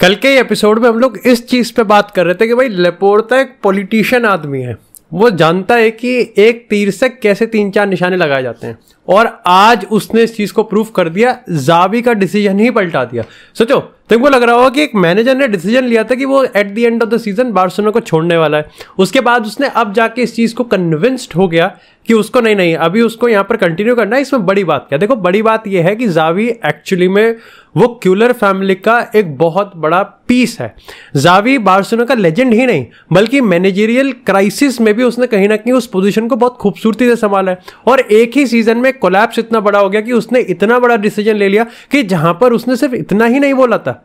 कल के एपिसोड में हम लोग इस चीज़ पे बात कर रहे थे कि भाई लेपोरता एक पॉलिटिशियन आदमी है वो जानता है कि एक तीर से कैसे तीन चार निशाने लगाए जाते हैं और आज उसने इस चीज़ को प्रूफ कर दिया जावी का डिसीजन ही पलटा दिया सोचो तो इनको लग रहा होगा कि एक मैनेजर ने डिसीजन लिया था कि वो at the end of the season Barcelona को छोड़ने वाला है उसके बाद उसने अब जाके इस चीज़ को कन्विंस्ड हो गया कि उसको नहीं नहीं अभी उसको यहाँ पर कंटिन्यू करना है इसमें बड़ी बात क्या देखो बड़ी बात यह है कि जावी एक्चुअली में वो क्यूलर फैमिली का एक बहुत बड़ा पीस है जावी बार्सिलोना का लेजेंड ही नहीं बल्कि मैनेजेरियल क्राइसिस में भी उसने कहीं ना कहीं उस पोजीशन को बहुत खूबसूरती से संभाला है और एक ही सीजन में कोलैप्स इतना बड़ा हो गया कि उसने इतना बड़ा डिसीजन ले लिया कि जहां पर उसने सिर्फ इतना ही नहीं बोला था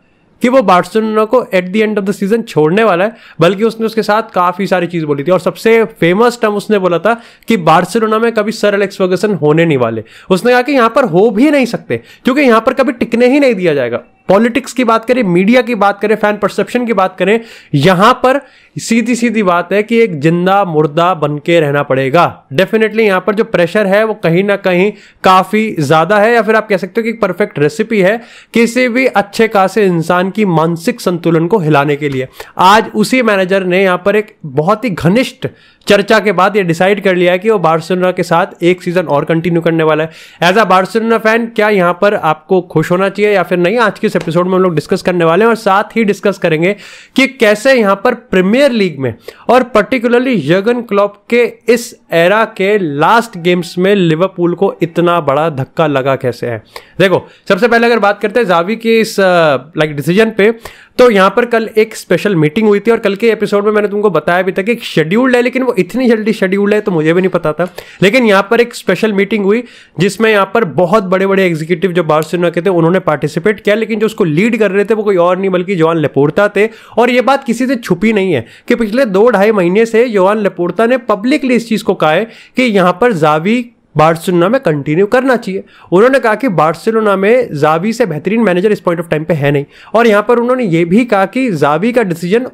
कि वो बार्सिलोना को at the end of the season छोड़ने वाला है बल्कि उसने उसके साथ काफी सारी चीज बोली थी और सबसे फेमस टर्म उसने बोला था कि बार्सिलोना में कभी सर एलेक्स वर्गसन होने नहीं वाले उसने कहा कि यहां पर हो भी नहीं सकते क्योंकि यहां पर कभी टिकने ही नहीं दिया जाएगा पॉलिटिक्स की बात करें मीडिया की बात करें फैन परसेप्शन की बात करें यहां पर सीधी सीधी बात है कि एक जिंदा मुर्दा बन के रहना पड़ेगा डेफिनेटली यहां पर जो प्रेशर है वो कहीं ना कहीं काफी ज्यादा है या फिर आप कह सकते हो कि परफेक्ट रेसिपी है किसी भी अच्छे खासे इंसान की मानसिक संतुलन को हिलाने के लिए आज उसी मैनेजर ने यहां पर एक बहुत ही घनिष्ठ चर्चा के बाद ये डिसाइड कर लिया है कि वो बार्सिलोना के साथ एक सीजन और कंटिन्यू करने वाला है एज अ बार्सिलोना फैन क्या यहां पर आपको खुश होना चाहिए या फिर नहीं आज की इस एपिसोड में हम लोग डिस्कस करने वाले हैं और साथ ही डिस्कस करेंगे कि कैसे यहां पर प्रीमियर लीग में और पर्टिकुलरली यगन क्लॉप के इस एरा के लास्ट गेम्स में लिवरपूल को इतना बड़ा धक्का लगा कैसे है देखो सबसे पहले अगर बात करते हैं जावी के इस लाइक uh, डिसीजन पे तो यहाँ पर कल एक स्पेशल मीटिंग हुई थी और कल के एपिसोड में मैंने तुमको बताया भी था कि एक शेड्यूल्ड है लेकिन वो इतनी जल्दी शेड्यूल्ड है तो मुझे भी नहीं पता था लेकिन यहाँ पर एक स्पेशल मीटिंग हुई जिसमें यहाँ पर बहुत बड़े बड़े एग्जीक्यूटिव जो बार्सिलोना के थे उन्होंने पार्टिसिपेट किया लेकिन जो उसको लीड कर रहे थे वो कोई और नहीं बल्कि जोहान लेपोर्ता थे और ये बात किसी से छुपी नहीं है कि पिछले दो ढाई महीने से जोहान लेपोर्ता ने पब्लिकली इस चीज़ को कहा है कि यहाँ पर जावी बार्सिलोना में कंटिन्यू करना चाहिए उन्होंने कहा कि बार्सिलोना में जावी से बेहतरीन मैनेजर इस पॉइंट ऑफ टाइम पे है नहीं और यहाँ पर उन्होंने ये भी कहा कि जावी का डिसीजन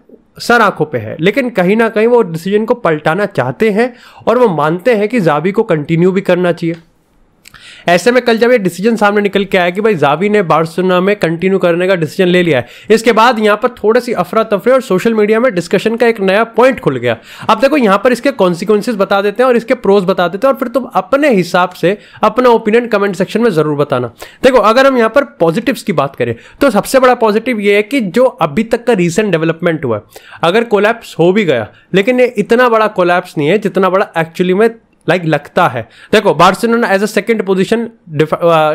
सर आंखों पे है लेकिन कहीं ना कहीं वो डिसीजन को पलटाना चाहते हैं और वो मानते हैं कि जावी को कंटिन्यू भी करना चाहिए ऐसे में कल जब ये डिसीजन सामने निकल के आया कि भाई जावी ने बार्सोना में कंटिन्यू करने का डिसीजन ले लिया है इसके बाद यहाँ पर थोड़ी सी अफरा तफरी और सोशल मीडिया में डिस्कशन का एक नया पॉइंट खुल गया अब देखो यहाँ पर इसके कॉन्सिक्वेंसेज बता देते हैं और इसके प्रोज बता देते हैं और फिर तुम अपने हिसाब से अपना ओपिनियन कमेंट सेक्शन में जरूर बताना देखो अगर हम यहाँ पर पॉजिटिव की बात करें तो सबसे बड़ा पॉजिटिव ये है कि जो अभी तक का रिसेंट डेवलपमेंट हुआ है अगर कोलैप्स हो भी गया लेकिन ये इतना बड़ा कोलैप्स नहीं है जितना बड़ा एक्चुअली में लाइक like, लगता है देखो Barcelona as a second position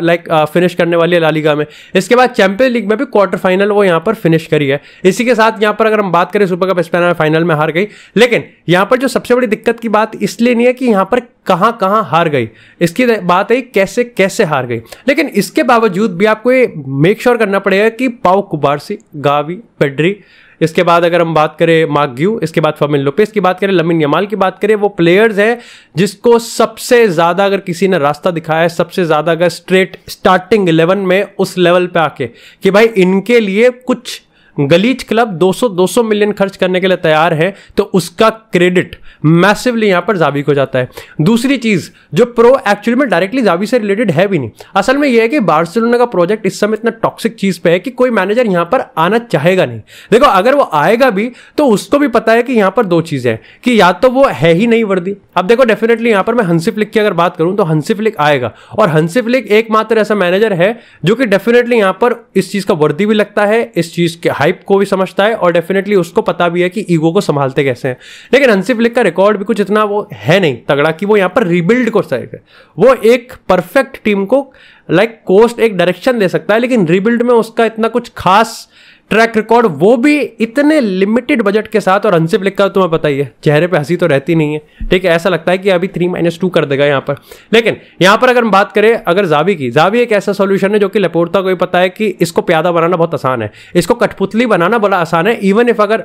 like finish करने वाली है लालिगा में इसके बाद चैंपियन लीग में भी क्वार्टर फाइनल वो यहाँ पर फिनिश करी है इसी के साथ यहाँ पर अगर हम बात करें सुपर कप स्पेन फाइनल में हार गई लेकिन यहाँ पर जो सबसे बड़ी दिक्कत की बात इसलिए नहीं है कि यहाँ पर कहाँ कहाँ हार गई इसकी बात है कैसे कैसे हार गई लेकिन इसके बावजूद भी आपको ये मेक श्योर करना पड़ेगा कि पाओ कुबारसी गावी पेड्री इसके बाद अगर हम बात करें माग्यू ग्यू इसके बाद फमिन लोपेस की बात करें लमिन यमाल की बात करें वो प्लेयर्स हैं जिसको सबसे ज़्यादा अगर किसी ने रास्ता दिखाया है सबसे ज़्यादा अगर स्ट्रेट स्टार्टिंग इलेवन में उस लेवल पे आके कि भाई इनके लिए कुछ गलीच क्लब 200 200 मिलियन खर्च करने के लिए तैयार है तो उसका क्रेडिट मैसिवली यहां पर जावी को जाता है दूसरी चीज जो प्रो एक्चुअली में डायरेक्टली जावी से रिलेटेड है भी नहीं असल में यह है कि बार्सिलोना का प्रोजेक्ट इस समय इतना टॉक्सिक चीज पे है कि कोई मैनेजर यहां पर आना चाहेगा नहीं देखो अगर वो आएगा भी तो उसको भी पता है कि यहां पर दो चीजें हैं कि या तो वो है ही नहीं वर्दी अब देखो डेफिनेटली यहां पर मैं हंसी फ्लिक की अगर बात करूं तो हंसी फ्लिक आएगा और हंसी फ्लिक एकमात्र ऐसा मैनेजर है जो कि डेफिनेटली यहां पर इस चीज का वर्दी भी लगता है इस चीज के हाइप को भी समझता है और डेफिनेटली उसको पता भी है कि ईगो को संभालते कैसे हैं लेकिन हंसिफ लिक का रिकॉर्ड भी कुछ इतना वो है नहीं तगड़ा कि वो यहाँ पर रिबिल्ड कर सके वो एक परफेक्ट टीम को लाइक like, कोस्ट एक डायरेक्शन दे सकता है लेकिन रिबिल्ड में उसका इतना कुछ खास ट्रैक रिकॉर्ड वो भी इतने लिमिटेड बजट के साथ और अनसिप लिखकर तो तुम्हें पता ही है चेहरे पे हंसी तो रहती नहीं है ठीक है ऐसा लगता है कि अभी थ्री माइनस टू कर देगा यहाँ पर लेकिन यहाँ पर अगर हम बात करें अगर जावी की जावी एक ऐसा सोल्यूशन है जो कि लपोरता को ही पता है कि इसको प्यादा बनाना बहुत आसान है इसको कठपुतली बनाना बड़ा आसान है इवन इफ अगर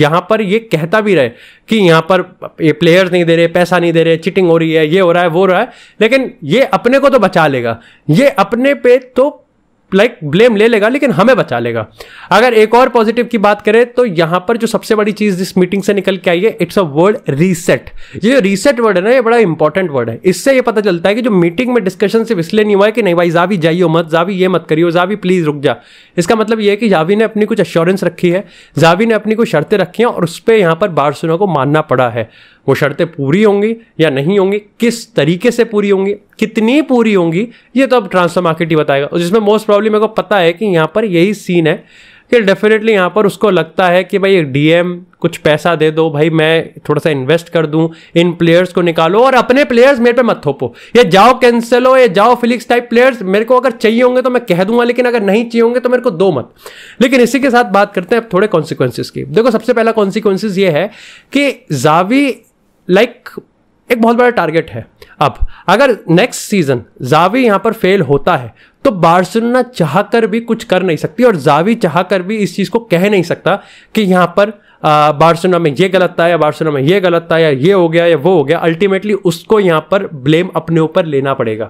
यहाँ पर ये कहता भी रहे कि यहाँ पर ये प्लेयर्स नहीं दे रहे पैसा नहीं दे रहे चिटिंग हो रही है ये हो रहा है वो हो रहा है लेकिन ये अपने को तो बचा लेगा ये अपने पे तो लाइक ब्लेम ले लेगा लेकिन हमें बचा लेगा अगर एक और पॉजिटिव की बात करें तो यहां पर जो सबसे बड़ी चीज इस मीटिंग से निकल के आई है इट्स अ वर्ड रीसेट ये जो रीसेट वर्ड है ना ये बड़ा इंपॉर्टेंट वर्ड है इससे ये पता चलता है कि जो मीटिंग में डिस्कशन सिर्फ इसलिए नहीं हुआ है कि नहीं भाई जावी जाइयो मत जावी ये मत करियो जावी प्लीज रुक जा इसका मतलब यह है कि जावी ने अपनी कुछ अश्योरेंस रखी है जावी ने अपनी कुछ शर्तें रखी हैं और उस पर यहां पर बारसुना को मानना पड़ा है वो शर्तें पूरी होंगी या नहीं होंगी किस तरीके से पूरी होंगी कितनी पूरी होंगी ये तो अब ट्रांसफर मार्केट ही बताएगा और जिसमें मोस्ट प्रॉब्ली मेरे को पता है कि यहाँ पर यही सीन है कि डेफिनेटली यहाँ पर उसको लगता है कि भाई एम कुछ पैसा दे दो भाई मैं थोड़ा सा इन्वेस्ट कर दूँ इन प्लेयर्स को निकालो और अपने प्लेयर्स मेरे पे मत थोपो ये जाओ कैंसिल हो ये जाओ फिलिक्स टाइप प्लेयर्स मेरे को अगर चाहिए होंगे तो मैं कह दूंगा लेकिन अगर नहीं चाहिए होंगे तो मेरे को दो मत लेकिन इसी के साथ बात करते हैं अब थोड़े कॉन्सिक्वेंसेज की देखो सबसे पहला कॉन्सिक्वेंसेज ये है कि जावी लाइक एक बहुत बड़ा टारगेट है अब अगर नेक्स्ट सीजन जावी यहां पर फेल होता है तो बार्सिलोना चाह कर भी कुछ कर नहीं सकती और जावी चाह कर भी इस चीज़ को कह नहीं सकता कि यहाँ पर बार्सिलोना में ये गलत था या बार्सिलोना में ये गलत था या ये हो गया या वो हो गया अल्टीमेटली उसको यहाँ पर ब्लेम अपने ऊपर लेना पड़ेगा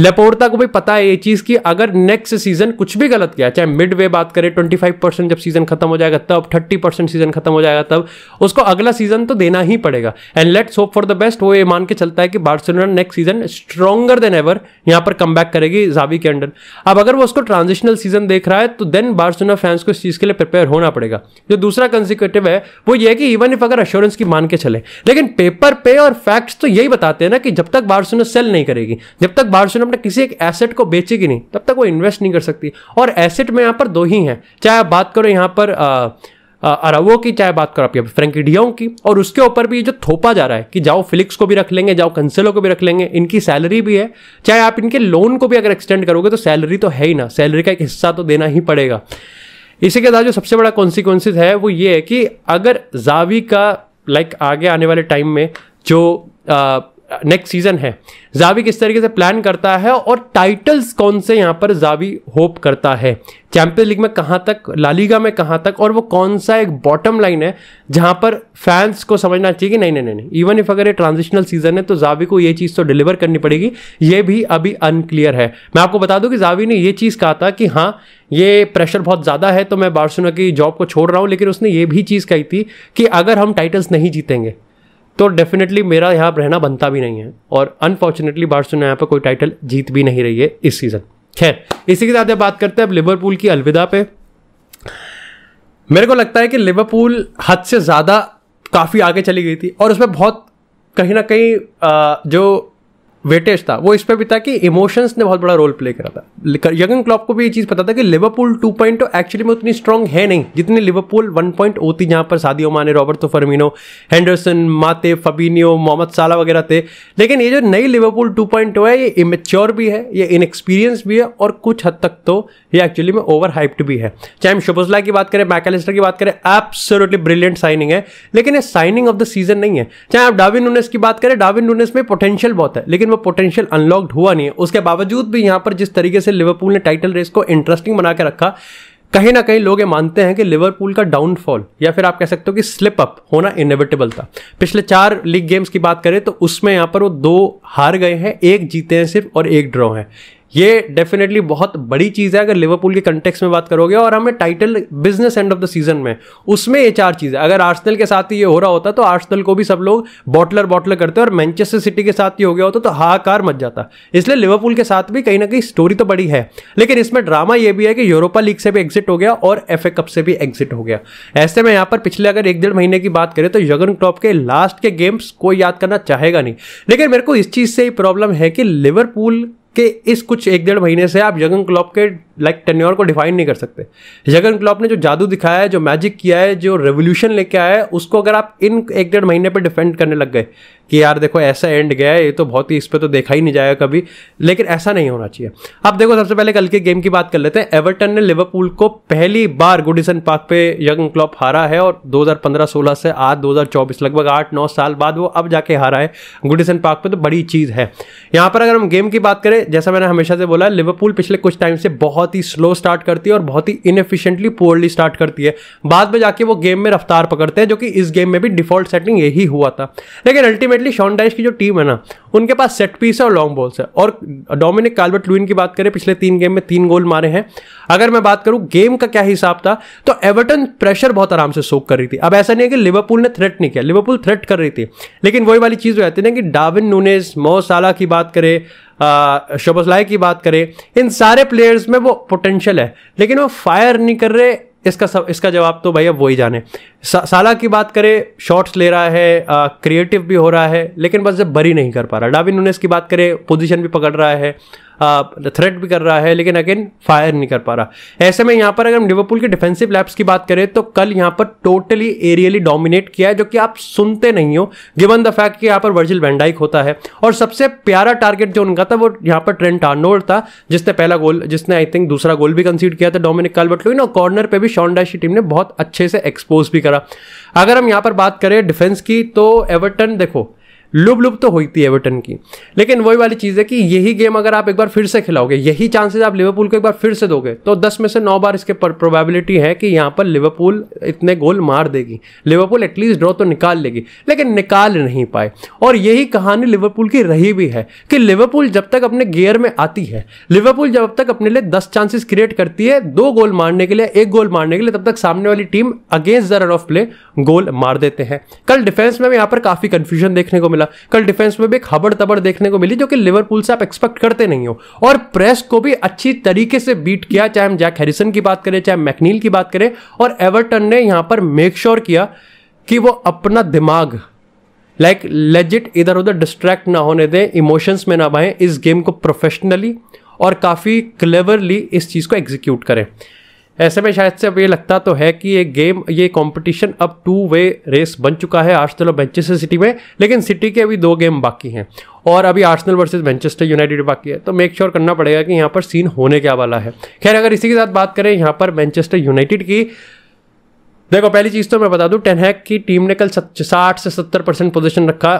लेपोर्ता को भी पता है ये चीज़ कि अगर नेक्स्ट सीजन कुछ भी गलत किया चाहे मिड वे बात करें ट्वेंटी फाइव परसेंट जब सीजन खत्म हो जाएगा तब थर्टी परसेंट सीजन खत्म हो जाएगा तब उसको अगला सीजन तो देना ही पड़ेगा and let's hope for the best वो ये मान के चलता है कि Barcelona next season stronger than ever यहाँ पर कम करेगी जावी के अंडर स्टैंडर्ड अब अगर वो उसको ट्रांजिशनल सीजन देख रहा है तो देन बार्सोना फैंस को इस चीज़ के लिए प्रिपेयर होना पड़ेगा जो दूसरा कंसिक्यूटिव है वो ये है कि इवन इफ अगर अश्योरेंस की मान के चले लेकिन पेपर पे और फैक्ट्स तो यही बताते हैं ना कि जब तक बार्सोना सेल नहीं करेगी जब तक बार्सोना अपने किसी एक एसेट को बेचेगी नहीं तब तक वो इन्वेस्ट नहीं कर सकती और एसेट में यहाँ पर दो ही हैं चाहे आप बात करो यहाँ पर आ, अरावो की चाहे बात करो आप फ्रेंकी डियोंग की और उसके ऊपर भी ये जो थोपा जा रहा है कि जाओ फिलिक्स को भी रख लेंगे जाओ कंसेलो को भी रख लेंगे इनकी सैलरी भी है चाहे आप इनके लोन को भी अगर एक्सटेंड करोगे तो सैलरी तो है ही ना सैलरी का एक हिस्सा तो देना ही पड़ेगा इसी के साथ जो सबसे बड़ा कॉन्सिक्वेंसिस है वो ये है कि अगर जावी का लाइक आगे आने वाले टाइम में जो आ, नेक्स्ट सीजन है जावी किस तरीके से प्लान करता है और टाइटल्स कौन से यहाँ पर जावी होप करता है चैंपियंस लीग में कहाँ तक लालीगा में कहाँ तक और वो कौन सा एक बॉटम लाइन है जहाँ पर फैंस को समझना चाहिए कि नहीं नहीं नहीं इवन इफ अगर ये ट्रांजिशनल सीजन है तो जावी को ये चीज़ तो डिलीवर करनी पड़ेगी ये भी अभी अनक्लियर है मैं आपको बता दूँ कि जावी ने ये चीज़ कहा था कि हाँ ये प्रेशर बहुत ज़्यादा है तो मैं बारसुना की जॉब को छोड़ रहा हूँ लेकिन उसने ये भी चीज़ कही थी कि अगर हम टाइटल्स नहीं जीतेंगे तो डेफिनेटली मेरा यहाँ रहना बनता भी नहीं है और अनफॉर्चुनेटली बार्सलोना यहाँ पर कोई टाइटल जीत भी नहीं रही है इस सीज़न खैर इसी के साथ बात करते हैं अब लिवरपूल की अलविदा पे मेरे को लगता है कि लिवरपूल हद से ज़्यादा काफ़ी आगे चली गई थी और उसमें बहुत कहीं ना कहीं जो वेटेज था वो इस पर भी था कि इमोशंस ने बहुत बड़ा रोल प्ले करा था यगन क्लॉप को भी ये चीज़ पता था कि लिवरपूल टू पॉइंट एक्चुअली में उतनी स्ट्रॉग है नहीं जितनी लिवरपूल पॉइंट होती जहाँ पर सादियो माने रॉबर्टो फर्मिनो हैंडरसन माते फबीनियो मोहम्मद साला वगैरह थे लेकिन ये जो नई लिवरपूल टू पॉइंट है ये इमेच्योर भी है ये इनएक्सपीरियंस भी है और कुछ हद तक तो ये एक्चुअली में ओवर हाइप्ड भी है चाहे हम शुभला की बात करें मैकेलिस्टर की बात करें एब्सोल्युटली ब्रिलियंट साइनिंग है लेकिन ये साइनिंग ऑफ द सीजन नहीं है चाहे आप डाविन नूनेस की बात करें डाविन नूनेस में पोटेंशियल बहुत है लेकिन में पोटेंशियल अनलॉक्ड हुआ नहीं है उसके बावजूद भी यहाँ पर जिस तरीके से लिवरपूल ने टाइटल रेस को इंटरेस्टिंग बना के रखा कहीं ना कहीं लोग ये मानते हैं कि लिवरपूल का डाउनफॉल या फिर आप कह सकते हो कि स्लिप अप होना इनेविटेबल था पिछले चार लीग गेम्स की बात करें तो उसमें यहाँ पर वो दो हार गए हैं एक जीते हैं सिर्फ और एक ड्रॉ है ये डेफिनेटली बहुत बड़ी चीज़ है अगर लिवरपूल के कंटेक्स में बात करोगे और हमें title business end of the season में उसमें ये चार चीज़ें अगर आर्सनल के साथ ही ये हो रहा होता तो आर्सनल को भी सब लोग बॉटलर बॉटलर करते और मैनचेस्टर सिटी के साथ ही हो गया होता तो हाहाकार मच जाता इसलिए लिवरपूल के साथ भी कहीं ना कहीं स्टोरी तो बड़ी है लेकिन इसमें ड्रामा ये भी है कि यूरोपा लीग से भी एग्जिट हो गया और एफ कप से भी एग्जिट हो गया ऐसे में यहाँ पर पिछले अगर एक डेढ़ महीने की बात करें तो यगन टॉप के लास्ट के गेम्स कोई याद करना चाहेगा नहीं लेकिन मेरे को इस चीज़ से ही प्रॉब्लम है कि लिवरपूल कि इस कुछ एक डेढ़ महीने से आप यगन क्लॉप के लाइक टेन्योर को डिफाइन नहीं कर सकते यगन क्लॉप ने जो जादू दिखाया है जो मैजिक किया है जो रेवोल्यूशन लेके आया है उसको अगर आप इन एक डेढ़ महीने पर डिफेंड करने लग गए कि यार देखो ऐसा एंड गया ये तो बहुत ही इस पर तो देखा ही नहीं जाएगा कभी लेकिन ऐसा नहीं होना चाहिए अब देखो सबसे पहले कल के गेम की बात कर लेते हैं एवर्टन ने लिवरपूल को पहली बार गुडिसन पार्क पे यंग क्लॉप हारा है और 2015-16 से आज 2024 लगभग आठ नौ साल बाद वो अब जाके हारा है गुडिसन पार्क पर तो बड़ी चीज़ है यहाँ पर अगर हम गेम की बात करें जैसा मैंने हमेशा से बोला लिवरपूल पिछले कुछ टाइम से बहुत ही स्लो स्टार्ट करती है और बहुत ही इनफिशियंटली पोअरली स्टार्ट करती है बाद में जाके वो गेम में रफ्तार पकड़ते हैं जो कि इस गेम में भी डिफॉल्ट सेटिंग यही हुआ था लेकिन अल्टीमेटली अल्टीमेटली शॉन डाइश की जो टीम है ना उनके पास सेट पीस है और लॉन्ग बॉल्स है और डोमिनिक कार्बर्ट लुइन की बात करें पिछले तीन गेम में तीन गोल मारे हैं अगर मैं बात करूं गेम का क्या हिसाब था तो एवर्टन प्रेशर बहुत आराम से सोख कर रही थी अब ऐसा नहीं है कि लिवरपूल ने थ्रेट नहीं किया लिवरपूल थ्रेट कर रही थी लेकिन वही वाली चीज़ हो जाती है ना कि डाविन नूनेस मोसाला की बात करें शोबसलाय की बात करें इन सारे प्लेयर्स में वो पोटेंशियल है लेकिन वो फायर नहीं कर रहे इसका सब इसका जवाब तो भैया वही जाने सा, साला की बात करें शॉट्स ले रहा है आ, क्रिएटिव भी हो रहा है लेकिन बस जब बरी नहीं कर पा रहा डाविन नूनेस की बात करें पोजीशन भी पकड़ रहा है थ्रेट भी कर रहा है लेकिन अगेन फायर नहीं कर पा रहा ऐसे में यहाँ पर अगर हम लिवरपूल के डिफेंसिव लैब्स की बात करें तो कल यहाँ पर टोटली एरियली डोमिनेट किया है जो कि आप सुनते नहीं हो गिवन द फैक्ट कि यहाँ पर वर्जिल वेंडाइक होता है और सबसे प्यारा टारगेट जो उनका था वो यहाँ पर ट्रेंट आर्नोल्ड था जिसने पहला गोल जिसने आई थिंक दूसरा गोल भी कंसीड किया था डोमिनिक बट लुइन और कॉर्नर पर भी शॉन की टीम ने बहुत अच्छे से एक्सपोज भी करा अगर हम यहाँ पर बात करें डिफेंस की तो एवर्टन देखो लुब लुब तो होती है एवर्टन की लेकिन वही वाली चीज़ है कि यही गेम अगर आप एक बार फिर से खिलाओगे यही चांसेस आप लिवरपूल को एक बार फिर से दोगे तो दस में से नौ बार इसके प्रोबेबिलिटी है कि यहाँ पर लिवरपूल इतने गोल मार देगी लिवरपूल एटलीस्ट ड्रॉ तो निकाल लेगी लेकिन निकाल नहीं पाए और यही कहानी लिवरपूल की रही भी है कि लिवरपूल जब तक अपने गियर में आती है लिवरपूल जब तक अपने लिए दस चांसेस क्रिएट करती है दो गोल मारने के लिए एक गोल मारने के लिए तब तक सामने वाली team against the run of play goal मार देते हैं कल डिफेंस में भी यहाँ पर काफ़ी कन्फ्यूजन देखने को मिला मिला कल डिफेंस में भी एक हबड़ तबड़ देखने को मिली जो कि लिवरपूल से आप एक्सपेक्ट करते नहीं हो और प्रेस को भी अच्छी तरीके से बीट किया चाहे हम जैक हैरिसन की बात करें चाहे मैकनील की बात करें और एवर्टन ने यहां पर मेक श्योर sure किया कि वो अपना दिमाग लाइक लेजिट इधर उधर डिस्ट्रैक्ट ना होने दें इमोशंस में ना बहें इस गेम को प्रोफेशनली और काफ़ी क्लेवरली इस चीज़ को एग्जीक्यूट करें ऐसे में शायद से अब ये लगता तो है कि ये गेम ये कंपटीशन अब टू वे रेस बन चुका है आर्सनल और मैनचेस्टर सिटी में लेकिन सिटी के अभी दो गेम बाकी हैं और अभी आर्सनल वर्सेस मैनचेस्टर यूनाइटेड बाकी है तो मेक श्योर sure करना पड़ेगा कि यहाँ पर सीन होने क्या वाला है खैर अगर इसी के साथ बात करें यहाँ पर मैनचेस्टर यूनाइटेड की देखो पहली चीज़ तो मैं बता दूं टेनहैक की टीम ने कल साठ से सत्तर परसेंट पोजिशन रखा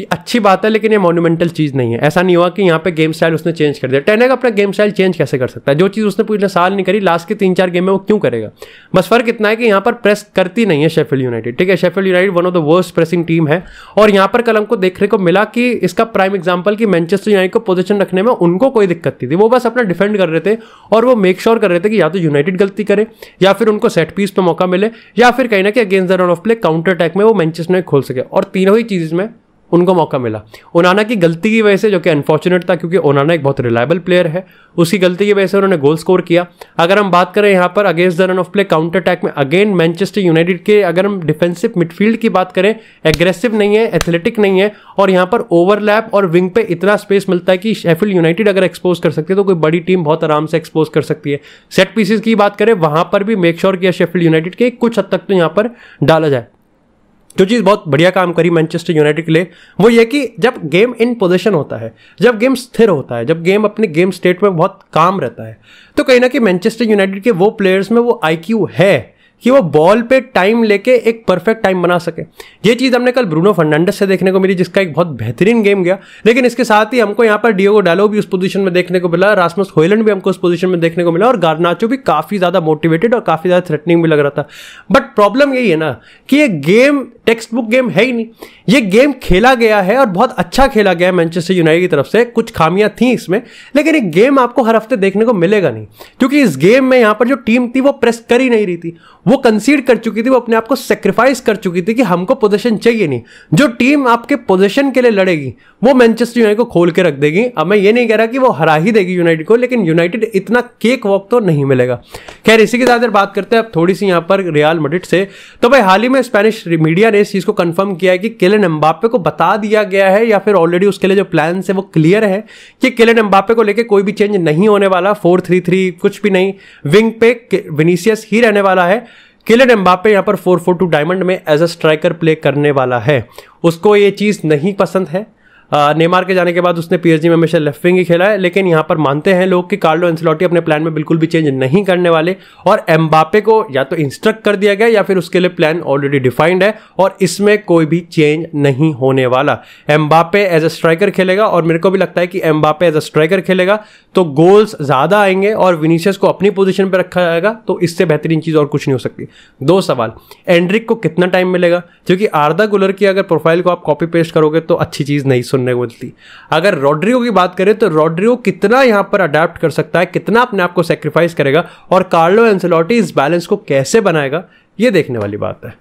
ये अच्छी बात है लेकिन ये मोन्यूमेंटल चीज़ नहीं है ऐसा नहीं हुआ कि यहाँ पे गेम स्टाइल उसने चेंज कर दिया टेनेक अपना गेम स्टाइल चेंज कैसे कर सकता है जो चीज़ उसने पिछले साल नहीं करी लास्ट के तीन चार गेम में वो क्यों करेगा बस फर्क इतना है कि यहाँ पर प्रेस करती नहीं है शेफिल यूनाइटेड ठीक है Sheffield United one of the worst pressing team है और यहाँ पर कल हमको देखने को मिला कि इसका प्राइम एग्जाम्पल कि मैनचेस्टर यूनाइट को पोजिशन रखने में उनको कोई दिक्कत नहीं थी वो बस अपना डिफेंड कर रहे थे और वो मेक श्योर कर रहे थे कि या तो यूनाइटेड गलती करे या फिर उनको सेट पीस पर मौका मिले या फिर कहीं ना कि against the run of play counter attack में वो मैनचेस्टर खोल सके और तीनों ही चीज़ में उनको मौका मिला ओनाना की गलती की वजह से जो कि अनफॉर्चुनेट था क्योंकि ओनाना एक बहुत रिलायबल प्लेयर है उसकी गलती की वजह से उन्होंने गोल स्कोर किया अगर हम बात करें यहाँ पर against the run of play counter attack में अगेन मैनचेस्टर यूनाइटेड के अगर हम डिफेंसिव मिडफील्ड की बात करें एग्रेसिव नहीं है एथलेटिक नहीं है और यहाँ पर ओवरलैप और विंग पे इतना स्पेस मिलता है कि शेफिल यूनाइटेड अगर एक्सपोज कर सकती है तो कोई बड़ी टीम बहुत आराम से एक्सपोज कर सकती है सेट पीसेज की बात करें वहाँ पर भी मेक श्योर किया शेफिल यूनाइटेड के कुछ हद तक तो यहाँ पर डाला जाए जो चीज़ बहुत बढ़िया काम करी मैनचेस्टर यूनाइटेड के लिए वो ये कि जब गेम इन पोजिशन होता है जब गेम स्थिर होता है जब गेम अपने गेम स्टेट में बहुत काम रहता है तो कहीं ना कहीं मैनचेस्टर यूनाइटेड के वो प्लेयर्स में वो आई है कि वो बॉल पे टाइम लेके एक परफेक्ट टाइम बना सके ये चीज़ हमने कल ब्रूनो फर्नांडस से देखने को मिली जिसका एक बहुत बेहतरीन गेम गया लेकिन इसके साथ ही हमको यहाँ पर डिओगो डालो भी उस पोजीशन में देखने को मिला रासमस होयलैंड भी हमको उस पोजीशन में देखने को मिला और गार्नाचो भी काफ़ी ज़्यादा मोटिवेटेड और काफ़ी ज़्यादा थ्रेटनिंग भी लग रहा था बट प्रॉब्लम यही है ना कि ये गेम टेक्स्ट बुक गेम है ही नहीं ये गेम खेला गया है और बहुत अच्छा खेला गया है मैनचेस्टर यूनाइटेड की तरफ से कुछ खामियां थी इसमें लेकिन ये गेम आपको हर हफ्ते देखने को मिलेगा नहीं क्योंकि इस गेम में यहां पर जो टीम थी वो प्रेस कर ही नहीं रही थी वो कंसीड कर चुकी थी वो अपने आप को सेक्रीफाइस कर चुकी थी कि हमको पोजिशन चाहिए नहीं जो टीम आपके पोजिशन के लिए लड़ेगी वो मैनचेस्टर यूनाइटेड को खोल के रख देगी अब मैं ये नहीं कह रहा कि वो हरा ही देगी यूनाइटेड को लेकिन यूनाइटेड इतना केक वॉक तो नहीं मिलेगा खैर इसी के साथ बात करते हैं अब थोड़ी सी यहां पर रियाल मडिट से तो भाई हाल ही में स्पेनिश मीडिया ने इस चीज़ को कंफर्म किया है कि किलन केलन एम्बापे को बता दिया गया है या फिर ऑलरेडी उसके लिए जो प्लान है वो क्लियर है कि केलन एम्बापे को लेके कोई भी चेंज नहीं होने वाला फोर थ्री थ्री कुछ भी नहीं विंग पे विनीसियस ही रहने वाला है किलन एम्बापे यहाँ पर फोर फोर टू डायमंड में एज अ स्ट्राइकर प्ले करने वाला है उसको ये चीज़ नहीं पसंद है नेमार के जाने के बाद उसने पीएसजी में हमेशा लेफ्ट विंग ही खेला है लेकिन यहाँ पर मानते हैं लोग कि कार्लो एंसलॉटी अपने प्लान में बिल्कुल भी चेंज नहीं करने वाले और एम्बापे को या तो इंस्ट्रक्ट कर दिया गया या फिर उसके लिए प्लान ऑलरेडी डिफाइंड है और इसमें कोई भी चेंज नहीं होने वाला एम्बापे एज अ स्ट्राइकर खेलेगा और मेरे को भी लगता है कि एम्बापे एज अ स्ट्राइकर खेलेगा तो गोल्स ज़्यादा आएंगे और विनीशियस को अपनी पोजिशन पर रखा जाएगा तो इससे बेहतरीन चीज़ और कुछ नहीं हो सकती दो सवाल एंड्रिक को कितना टाइम मिलेगा क्योंकि आर्धा गुलर की अगर प्रोफाइल को आप कॉपी पेस्ट करोगे तो अच्छी चीज़ नहीं सुनने को मिलती अगर रॉड्रियो की बात करें तो रॉड्रियो कितना यहाँ पर अडेप्ट कर सकता है कितना अपने आप को सेक्रीफाइस करेगा और कार्लो एंसलॉटी इस बैलेंस को कैसे बनाएगा ये देखने वाली बात है